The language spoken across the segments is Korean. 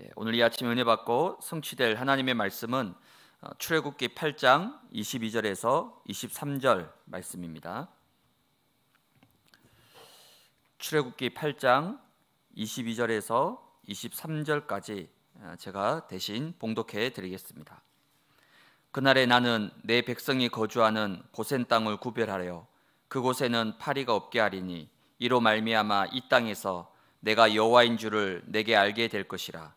예, 오늘 이 아침 은혜 받고 성취될 하나님의 말씀은 어, 출애굽기 8장 22절에서 23절 말씀입니다. 출애굽기 8장 22절에서 23절까지 어, 제가 대신 봉독해 드리겠습니다. 그날에 나는 내 백성이 거주하는 고센 땅을 구별하려 그곳에는 파리가 없게 하리니 이로 말미암아 이 땅에서 내가 여호와인 줄을 내게 알게 될 것이라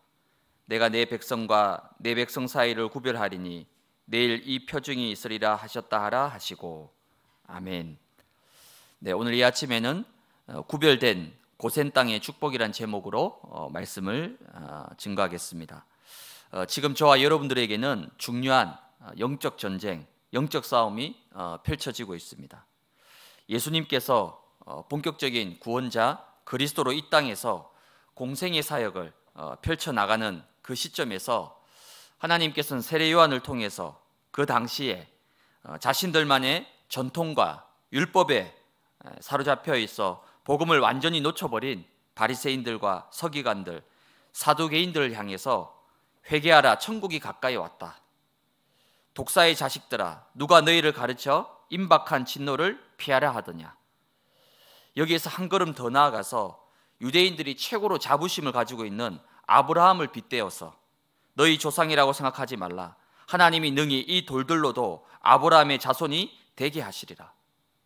내가 내 백성과 내 백성 사이를 구별하리니 내일 이 표징이 있으리라 하셨다 하라 하시고 아멘. 네, 오늘 이 아침에는 어, 구별된 고센 땅의 축복이란 제목으로 어, 말씀을 어, 증거하겠습니다. 지금 저와 여러분들에게는 중요한 영적 전쟁, 영적 싸움이 펼쳐지고 있습니다. 예수님께서 본격적인 구원자 그리스도로 이 땅에서 공생의 사역을 펼쳐 나가는 그 시점에서 하나님께서는 세례 요한을 통해서 그 당시에 어, 자신들만의 전통과 율법에 사로잡혀 있어 복음을 완전히 놓쳐버린 바리새인들과 서기관들, 사도개인들을 향해서 회개하라 천국이 가까이 왔다. 독사의 자식들아 누가 너희를 가르쳐 임박한 진노를 피하라 하더냐. 여기에서 한 걸음 더 나아가서 유대인들이 최고로 자부심을 가지고 있는 아브라함을 빗대어서 너희 조상이라고 생각하지 말라. 하나님이 능히 이 돌들로도 아브라함의 자손이 되게 하시리라.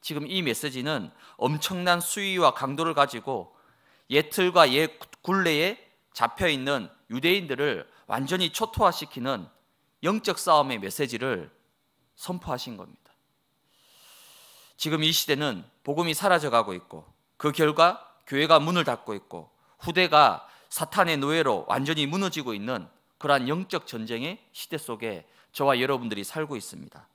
지금 이 메시지는 엄청난 수위와 강도를 가지고 예틀과 예 굴레에 잡혀 있는 유대인들을 완전히 초토화시키는 영적 싸움의 메시지를 선포하신 겁니다. 지금 이 시대는 복음이 사라져 가고 있고 그 결과 교회가 문을 닫고 있고 후대가 사탄의 노예로 완전히 무너지고 있는 그러한 영적 전쟁의 시대 속에 저와 여러분들이 살고 있습니다.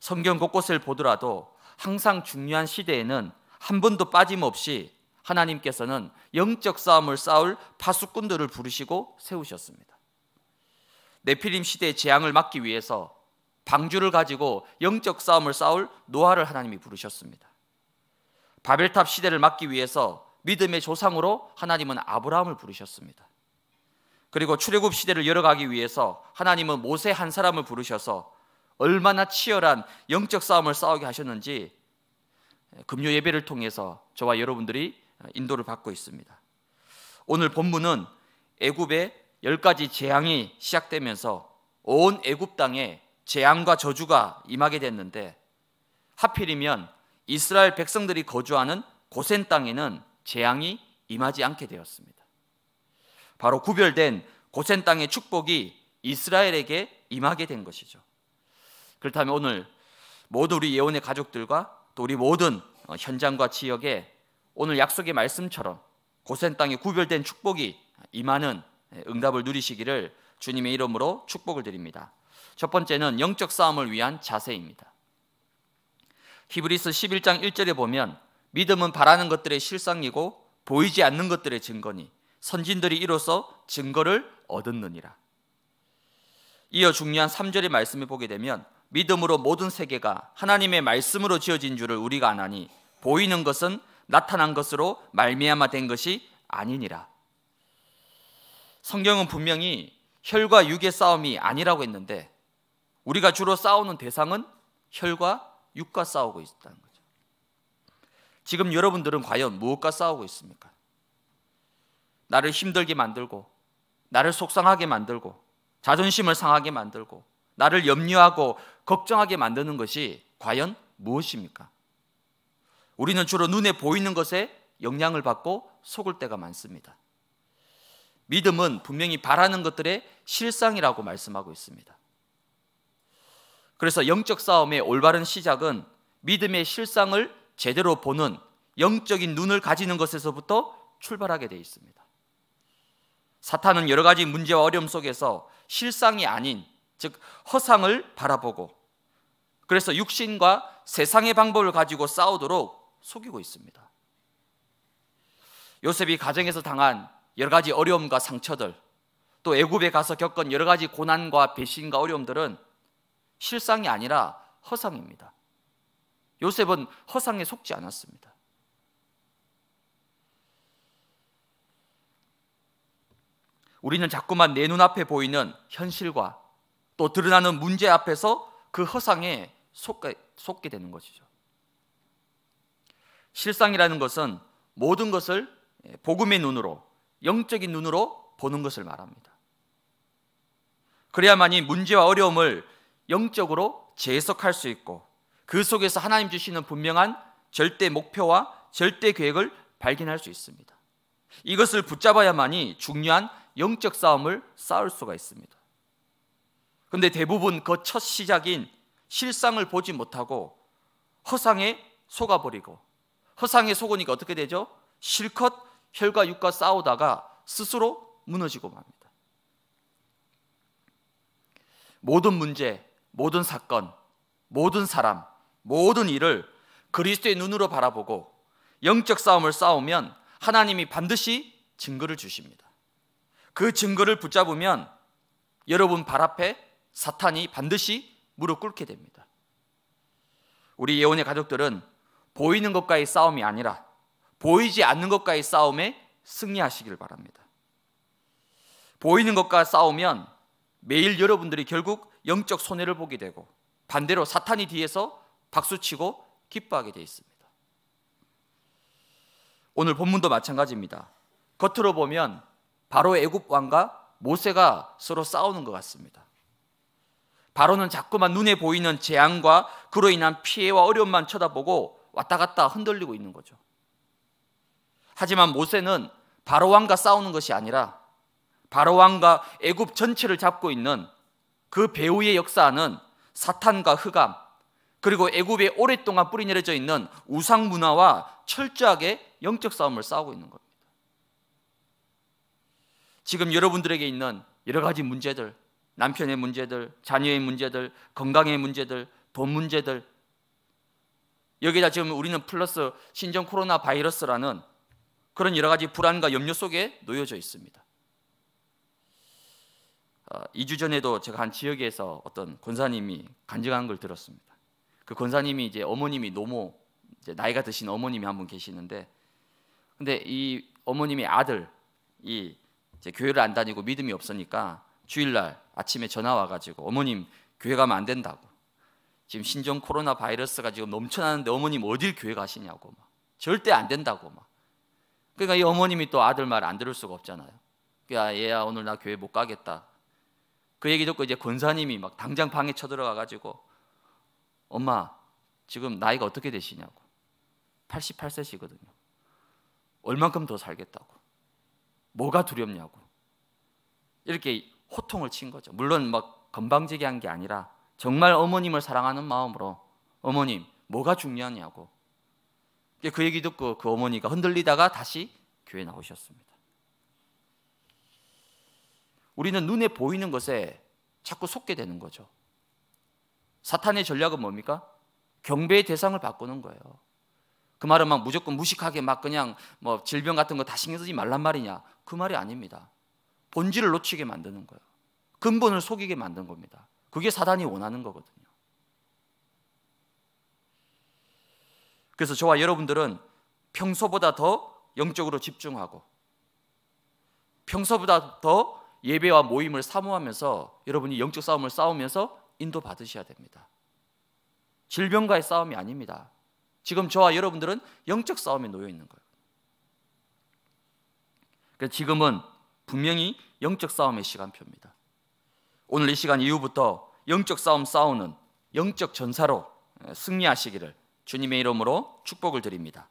성경 곳곳을 보더라도 항상 중요한 시대에는 한 번도 빠짐없이 하나님께서는 영적 싸움을 싸울 파수꾼들을 부르시고 세우셨습니다. 네피림 시대의 재앙을 막기 위해서 방주를 가지고 영적 싸움을 싸울 노아를 하나님이 부르셨습니다. 바벨탑 시대를 막기 위해서 믿음의 조상으로 하나님은 아브라함을 부르셨습니다. 그리고 출애굽 시대를 열어가기 위해서 하나님은 모세 한 사람을 부르셔서 얼마나 치열한 영적 싸움을 싸우게 하셨는지 금요 예배를 통해서 저와 여러분들이 인도를 받고 있습니다. 오늘 본문은 애굽의 열 가지 재앙이 시작되면서 온 애굽 땅에 재앙과 저주가 임하게 됐는데 하필이면 이스라엘 백성들이 거주하는 고센 땅에는 재앙이 임하지 않게 되었습니다. 바로 구별된 고센 땅의 축복이 이스라엘에게 임하게 된 것이죠. 그렇다면 오늘 모두 우리 예언의 가족들과 또 우리 모든 어, 현장과 지역에 오늘 약속의 말씀처럼 고센 땅에 구별된 축복이 임하는 예, 응답을 누리시기를 주님의 이름으로 축복을 드립니다. 첫 번째는 영적 싸움을 위한 자세입니다. 히브리스 11장 1절에 보면 믿음은 바라는 것들의 실상이고 보이지 않는 것들의 증거니 선진들이 이로써 증거를 얻었느니라. 이어 중요한 3절의 말씀을 보게 되면 믿음으로 모든 세계가 하나님의 말씀으로 지어진 줄을 우리가 아나니 보이는 것은 나타난 것으로 말미암아 된 것이 아니니라. 성경은 분명히 혈과 육의 싸움이 아니라고 했는데 우리가 주로 싸우는 대상은 혈과 육과 싸우고 있다는 거 지금 여러분들은 과연 무엇과 싸우고 있습니까? 나를 힘들게 만들고, 나를 속상하게 만들고, 자존심을 상하게 만들고, 나를 염려하고 걱정하게 만드는 것이 과연 무엇입니까? 우리는 주로 눈에 보이는 것에 영향을 받고 속을 때가 많습니다. 믿음은 분명히 바라는 것들의 실상이라고 말씀하고 있습니다. 그래서 영적 싸움의 올바른 시작은 믿음의 실상을 제대로 보는 영적인 눈을 가지는 것에서부터 출발하게 되어 있습니다. 사탄은 여러 가지 문제와 어려움 속에서 실상이 아닌 즉 허상을 바라보고 그래서 육신과 세상의 방법을 가지고 싸우도록 속이고 있습니다. 요셉이 가정에서 당한 여러 가지 어려움과 상처들, 또 애굽에 가서 겪은 여러 가지 고난과 배신과 어려움들은 실상이 아니라 허상입니다. 요셉은 허상에 속지 않았습니다. 우리는 자꾸만 내 눈앞에 보이는 현실과 또 드러나는 문제 앞에서 그 허상에 속게, 속게 되는 것이죠. 실상이라는 것은 모든 것을 복음의 눈으로, 영적인 눈으로 보는 것을 말합니다. 그래야만이 문제와 어려움을 영적으로 재해석할 수 있고 그 속에서 하나님 주시는 분명한 절대 목표와 절대 계획을 발견할 수 있습니다. 이것을 붙잡아야만이 중요한 영적 싸움을 싸울 수가 있습니다. 근데 대부분 그 첫 시작인 실상을 보지 못하고 허상에 속아버리고 허상에 속으니까 어떻게 되죠? 실컷 혈과 육과 싸우다가 스스로 무너지고 맙니다. 모든 문제, 모든 사건, 모든 사람, 모든 일을 그리스도의 눈으로 바라보고 영적 싸움을 싸우면 하나님이 반드시 증거를 주십니다. 그 증거를 붙잡으면 여러분 발 앞에 사탄이 반드시 무릎 꿇게 됩니다. 우리 예원의 가족들은 보이는 것과의 싸움이 아니라 보이지 않는 것과의 싸움에 승리하시길 바랍니다. 보이는 것과 싸우면 매일 여러분들이 결국 영적 손해를 보게 되고 반대로 사탄이 뒤에서 박수치고 기뻐하게 되어 있습니다. 오늘 본문도 마찬가지입니다. 겉으로 보면 바로 애굽 왕과 모세가 서로 싸우는 것 같습니다. 바로는 자꾸만 눈에 보이는 재앙과 그로 인한 피해와 어려움만 쳐다보고 왔다 갔다 흔들리고 있는 거죠. 하지만 모세는 바로 왕과 싸우는 것이 아니라 바로 왕과 애굽 전체를 잡고 있는 그 배후에 역사는 사탄과 흑암, 그리고 애굽에 오랫동안 뿌리 내려져 있는 우상 문화와 철저하게 영적 싸움을 싸우고 있는 겁니다. 지금 여러분들에게 있는 여러 가지 문제들, 남편의 문제들, 자녀의 문제들, 건강의 문제들, 돈 문제들 여기다 지금 우리는 플러스 신종 코로나 바이러스라는 그런 여러 가지 불안과 염려 속에 놓여져 있습니다. 2주 아, 전에도 제가 한 지역에서 어떤 권사님이 간증한 걸 들었습니다. 그 권사님이 이제 어머님이 노모 이제 나이가 드신 어머님이 한 분 계시는데 근데 이 어머님의 아들이 이제 교회를 안 다니고 믿음이 없으니까 주일날 아침에 전화 와가지고 어머님 교회 가면 안 된다고 지금 신종 코로나 바이러스가 지금 넘쳐나는데 어머님 어딜 교회 가시냐고 막 절대 안 된다고 막 그러니까 이 어머님이 또 아들 말 안 들을 수가 없잖아요 야 그러니까 얘야 오늘 나 교회 못 가겠다 그 얘기 듣고 그 이제 권사님이 막 당장 방에 쳐들어가 가지고 엄마, 지금 나이가 어떻게 되시냐고. 88세시거든요. 얼만큼 더 살겠다고. 뭐가 두렵냐고. 이렇게 호통을 친 거죠. 물론 막 건방지게 한 게 아니라 정말 어머님을 사랑하는 마음으로 어머님, 뭐가 중요하냐고. 그 얘기 듣고 그 어머니가 흔들리다가 다시 교회 나오셨습니다. 우리는 눈에 보이는 것에 자꾸 속게 되는 거죠. 사탄의 전략은 뭡니까? 경배의 대상을 바꾸는 거예요. 그 말은 막 무조건 무식하게 막 그냥 뭐 질병 같은 거 다 신경 쓰지 말란 말이냐? 그 말이 아닙니다. 본질을 놓치게 만드는 거예요. 근본을 속이게 만든 겁니다. 그게 사단이 원하는 거거든요. 그래서 저와 여러분들은 평소보다 더 영적으로 집중하고 평소보다 더 예배와 모임을 사모하면서 여러분이 영적 싸움을 싸우면서 인도 받으셔야 됩니다. 질병과의 싸움이 아닙니다. 지금 저와 여러분들은 영적 싸움에 놓여 있는 거예요. 그래서 지금은 분명히 영적 싸움의 시간표입니다. 오늘 이 시간 이후부터 영적 싸움 싸우는 영적 전사로 예, 승리하시기를 주님의 이름으로 축복을 드립니다.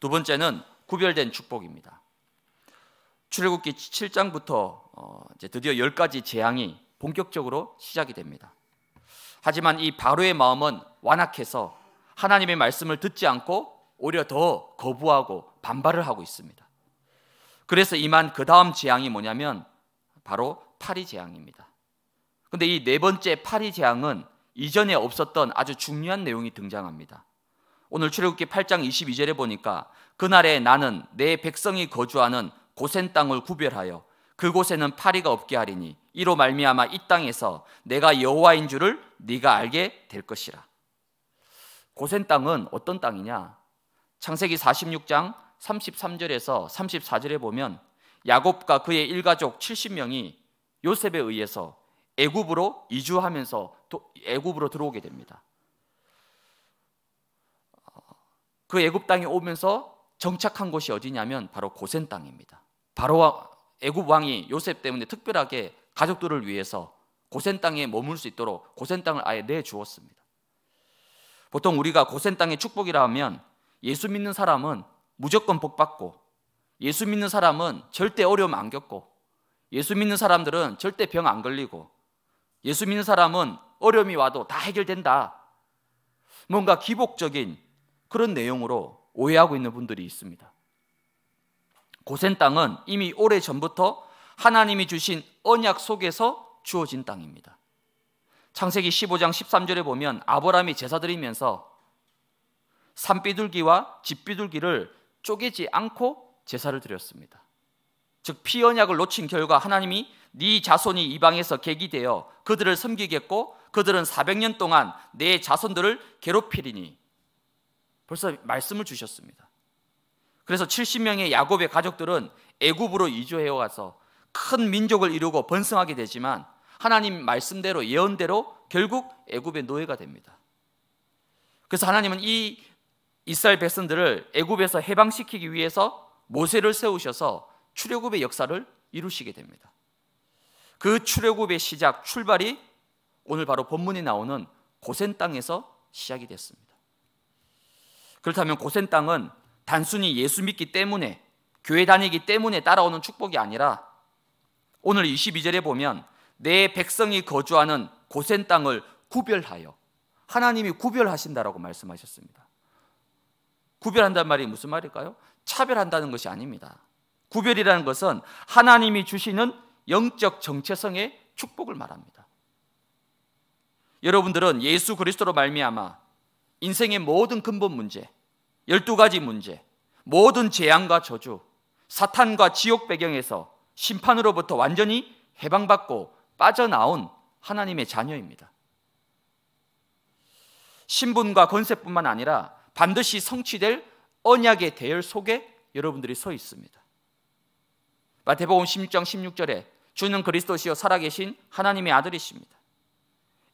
두 번째는 구별된 축복입니다. 출애굽기 7장부터 어, 이제 드디어 10가지 재앙이 본격적으로 시작이 됩니다. 하지만 이 바로의 마음은 완악해서 하나님의 말씀을 듣지 않고 오히려 더 거부하고 반발을 하고 있습니다. 그래서 이만 그 다음 재앙이 뭐냐면 바로 파리 재앙입니다. 근데 이 네 번째 파리 재앙은 이전에 없었던 아주 중요한 내용이 등장합니다. 오늘 출애굽기 8장 22절에 보니까 그날에 나는 내 백성이 거주하는 고센 땅을 구별하여 그곳에는 파리가 없게 하리니 이로 말미암아 이 땅에서 내가 여호와인 줄을 네가 알게 될 것이라. 고센 땅은 어떤 땅이냐? 창세기 46장 33절에서 34절에 보면 야곱과 그의 일가족 70명이 요셉에 의해서 애굽으로 이주하면서 애굽으로 들어오게 됩니다. 어, 그 애굽 땅에 오면서 정착한 곳이 어디냐면 바로 고센 땅입니다. 바로 애굽 왕이 요셉 때문에 특별하게 가족들을 위해서 고센 땅에 머물 수 있도록 고센 땅을 아예 내 주었습니다. 보통 우리가 고센 땅의 축복이라 하면 예수 믿는 사람은 무조건 복 받고 예수 믿는 사람은 절대 어려움 안 겪고 예수 믿는 사람들은 절대 병 안 걸리고 예수 믿는 사람은 어려움이 와도 다 해결된다. 뭔가 기복적인 그런 내용으로 오해하고 있는 분들이 있습니다. 고센 땅은 이미 오래 전부터 하나님이 주신 언약 속에서 주어진 땅입니다. 창세기 15장 13절에 보면 아브라함이 제사 드리면서 산비둘기와 집비둘기를 쪼개지 않고 제사를 드렸습니다. 즉 피언약을 놓친 결과 하나님이 네 자손이 이방에서 객이 되어 그들을 섬기겠고 그들은 400년 동안 내 자손들을 괴롭히리니 벌써 말씀을 주셨습니다. 그래서 70명의 야곱의 가족들은 애굽으로 이주해 와서 큰 민족을 이루고 번성하게 되지만 하나님 말씀대로 예언대로 결국 애굽의 노예가 됩니다. 그래서 하나님은 이 이스라엘 백성들을 애굽에서 해방시키기 위해서 모세를 세우셔서 출애굽의 역사를 이루시게 됩니다. 그 출애굽의 시작 출발이 오늘 바로 본문이 나오는 고센 땅에서 시작이 됐습니다. 그렇다면 고센 땅은 단순히 예수 믿기 때문에 교회 다니기 때문에 따라오는 축복이 아니라 오늘 22절에 보면 내 백성이 거주하는 고센 땅을 구별하여 하나님이 구별하신다라고 말씀하셨습니다. 구별한다는 말이 무슨 말일까요? 차별한다는 것이 아닙니다. 구별이라는 것은 하나님이 주시는 영적 정체성의 축복을 말합니다. 여러분들은 예수 그리스도로 말미암아 인생의 모든 근본 문제, 12가지 문제, 모든 재앙과 저주, 사탄과 지옥 배경에서 심판으로부터 완전히 해방받고 빠져나온 하나님의 자녀입니다. 신분과 권세뿐만 아니라 반드시 성취될 언약의 대열 속에 여러분들이 서 있습니다. 마태복음 16장 16절에 주는 그리스도시요 살아계신 하나님의 아들이십니다.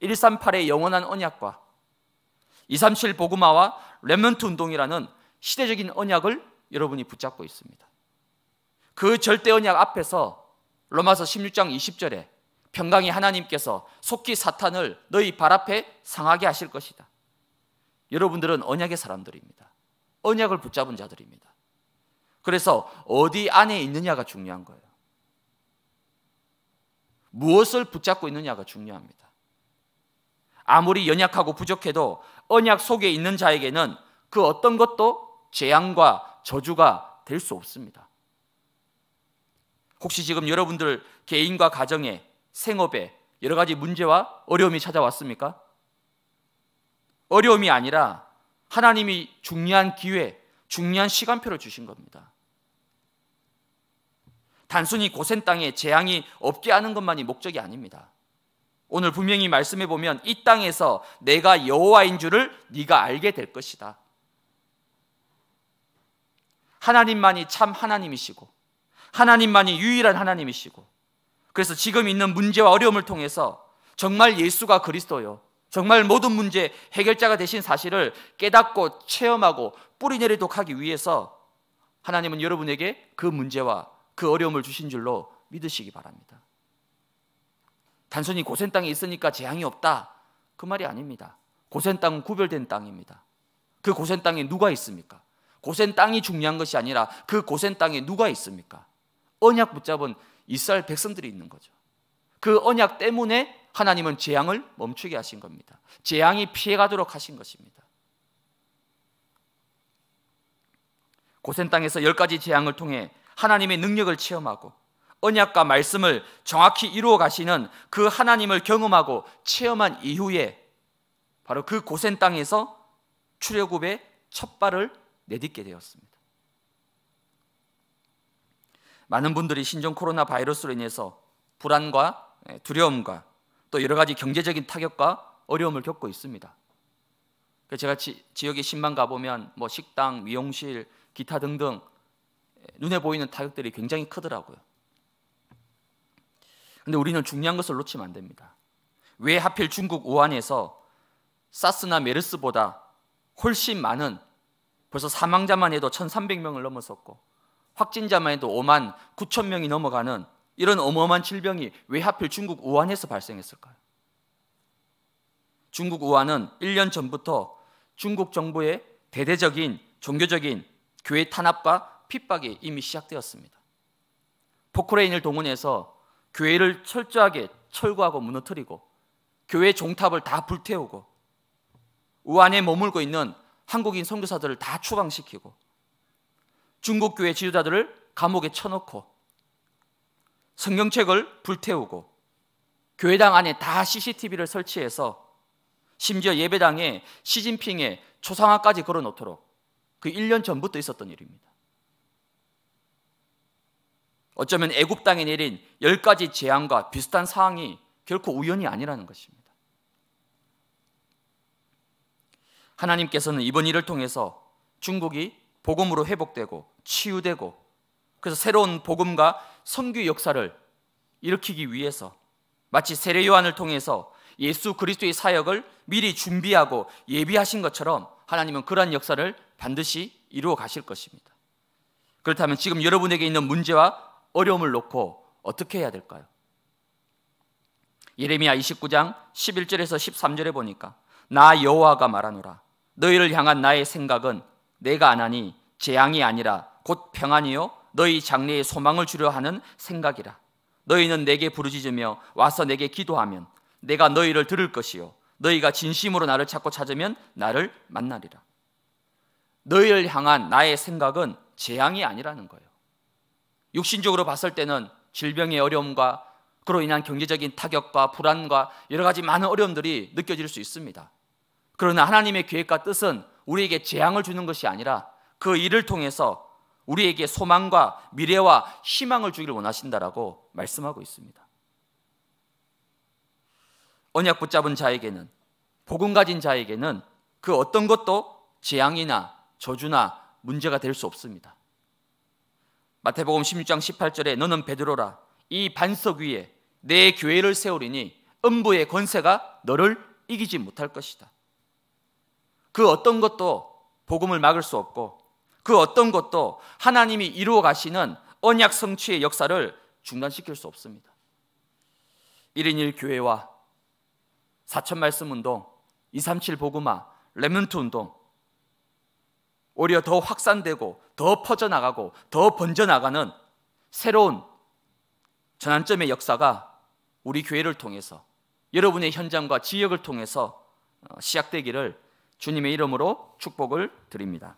138의 영원한 언약과 237 보그마와 렘넌트 운동이라는 시대적인 언약을 여러분이 붙잡고 있습니다. 그 절대 언약 앞에서 로마서 16장 20절에 평강이 하나님께서 속히 사탄을 너희 발 앞에 상하게 하실 것이다. 여러분들은 언약의 사람들입니다. 언약을 붙잡은 자들입니다. 그래서 어디 안에 있느냐가 중요한 거예요. 무엇을 붙잡고 있느냐가 중요합니다. 아무리 연약하고 부족해도 언약 속에 있는 자에게는 그 어떤 것도 재앙과 저주가 될 수 없습니다. 혹시 지금 여러분들 개인과 가정에 생업에 여러 가지 문제와 어려움이 찾아왔습니까? 어려움이 아니라 하나님이 중요한 기회, 중요한 시간표를 주신 겁니다. 단순히 고센 땅에 재앙이 없게 하는 것만이 목적이 아닙니다. 오늘 분명히 말씀해 보면 이 땅에서 내가 여호와인 줄을 네가 알게 될 것이다. 하나님만이 참 하나님이시고 하나님만이 유일한 하나님이시고 그래서 지금 있는 문제와 어려움을 통해서 정말 예수가 그리스도요. 정말 모든 문제 해결자가 되신 사실을 깨닫고 체험하고 뿌리내리도록 하기 위해서 하나님은 여러분에게 그 문제와 그 어려움을 주신 줄로 믿으시기 바랍니다. 단순히 고센 땅에 있으니까 재앙이 없다. 그 말이 아닙니다. 고센 땅은 구별된 땅입니다. 그 고센 땅에 누가 있습니까? 고센 땅이 중요한 것이 아니라 그 고센 땅에 누가 있습니까? 언약 붙잡은 이스라엘 백성들이 있는 거죠. 그 언약 때문에 하나님은 재앙을 멈추게 하신 겁니다. 재앙이 피해가도록 하신 것입니다. 고센 땅에서 열 가지 재앙을 통해 하나님의 능력을 체험하고 언약과 말씀을 정확히 이루어 가시는 그 하나님을 경험하고 체험한 이후에 바로 그 고센 땅에서 출애굽의 첫 발을 내딛게 되었습니다. 많은 분들이 신종 코로나 바이러스로 인해서 불안과 예, 두려움과 또 여러 가지 경제적인 타격과 어려움을 겪고 있습니다. 그 제가 지, 지역에 신만 가보면 뭐 식당, 미용실, 기타 등등 예, 눈에 보이는 타격들이 굉장히 크더라고요. 근데 우리는 중요한 것을 놓치면 안 됩니다. 왜 하필 중국 우한에서 사스나 메르스보다 훨씬 많은 벌써 사망자만 해도 1,300명을 넘었었고 확진자만 해도 5만 9천 명이 넘어가는 이런 어마어마한 질병이 왜 하필 중국 우한에서 발생했을까요? 중국 우한은 1년 전부터 중국 정부의 대대적인 종교적인 교회 탄압과 핍박이 이미 시작되었습니다. 포크레인을 동원해서 교회를 철저하게 철거하고 무너뜨리고 교회 종탑을 다 불태우고 우한에 머물고 있는 한국인 선교사들을 다 추방시키고 중국 교회 지도자들을 감옥에 쳐넣고 성경책을 불태우고 교회당 안에 다 CCTV를 설치해서 심지어 예배당에 시진핑의 초상화까지 걸어놓도록 그 1년 전부터 있었던 일입니다. 어쩌면 애굽 땅에 내린 열 가지 재앙과 비슷한 사항이 결코 우연이 아니라는 것입니다. 하나님께서는 이번 일을 통해서 중국이 복음으로 회복되고 치유되고 그래서 새로운 복음과 선교 역사를 일으키기 위해서 마치 세례 요한을 통해서 예수 그리스도의 사역을 미리 준비하고 예비하신 것처럼 하나님은 그러한 역사를 반드시 이루어 가실 것입니다. 그렇다면 지금 여러분에게 있는 문제와 어려움을 놓고 어떻게 해야 될까요? 예레미야 29장 11절에서 13절에 보니까 나 여호와가 말하노라 너희를 향한 나의 생각은 내가 안하니 재앙이 아니라 곧 평안이요 너희 장래의 소망을 주려 하는 생각이라 너희는 내게 부르짖으며 와서 내게 기도하면 내가 너희를 들을 것이요 너희가 진심으로 나를 찾고 찾으면 나를 만나리라 너희를 향한 나의 생각은 재앙이 아니라는 거예요 육신적으로 봤을 때는 질병의 어려움과 그로 인한 경제적인 타격과 불안과 여러 가지 많은 어려움들이 느껴질 수 있습니다. 그러나 하나님의 계획과 뜻은 우리에게 재앙을 주는 것이 아니라 그 일을 통해서 우리에게 소망과 미래와 희망을 주길 원하신다라고 말씀하고 있습니다. 언약 붙잡은 자에게는 복음 가진 자에게는 그 어떤 것도 재앙이나 저주나 문제가 될 수 없습니다. 마태복음 16장 18절에 너는 베드로라 이 반석 위에 내 교회를 세우리니 음부의 권세가 너를 이기지 못할 것이다. 그 어떤 것도 복음을 막을 수 없고 그 어떤 것도 하나님이 이루어 가시는 언약 성취의 역사를 중단시킬 수 없습니다. 1인 1교회와 사천 말씀 운동, 237 복음화, 렘넌트 운동 오히려 더 확산되고 더 퍼져나가고 더 번져나가는 새로운 전환점의 역사가 우리 교회를 통해서 여러분의 현장과 지역을 통해서 어, 시작되기를 주님의 이름으로 축복을 드립니다.